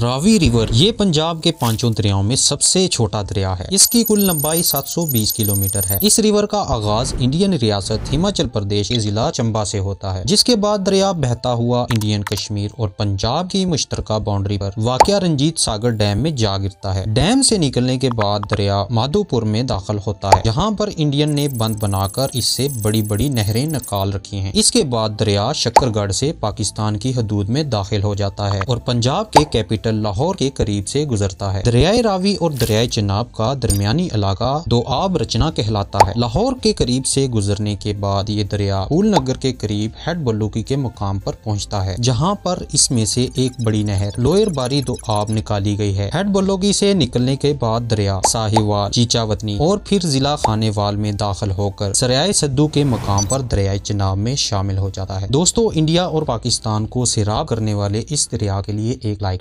Ravi river ये पंजाब के पांचों दरियाओं में सबसे छोटा दरिया है इसकी कुल लंबाई 720 किलोमीटर है इस रिवर का आगाज इंडियन रियासत हिमाचल प्रदेश के जिला चंबा से होता है जिसके बाद दरिया बहता हुआ इंडियन कश्मीर और पंजाब की मुश्तरका बाउंड्री पर वाकया रंजीत सागर डैम में जा गिरता है डैम से निकलने के बाद दरिया माधोपुर में दाखिल होता है यहाँ पर इंडियन ने बंद बनाकर इससे बड़ी बड़ी नहरें निकाल रखी है इसके बाद दरिया शक्करगढ़ से पाकिस्तान की हदूद में दाखिल हो जाता है और पंजाब के कैपिटल कैपिटल लाहौर के करीब से गुजरता है दरियाए रावी और दरियाए चिनाब का दरमियानी इलाका दो आब रचना कहलाता है लाहौर के करीब से गुजरने के बाद ये दरिया फूल नगर के करीब हेड बलूकी के मुकाम पर पहुंचता है जहां पर इसमें से एक बड़ी नहर लोयर बारी दो आब निकाली गई है हेड बल्लूकी से निकलने के बाद दरिया साहिवाल चीचावतनी और फिर जिला खानेवाल में दाखिल होकर सरियाए सद्दू के मकाम पर दरियाए चिनाब में शामिल हो जाता है दोस्तों इंडिया और पाकिस्तान को सिराब करने वाले इस दरिया के लिए एक लाइक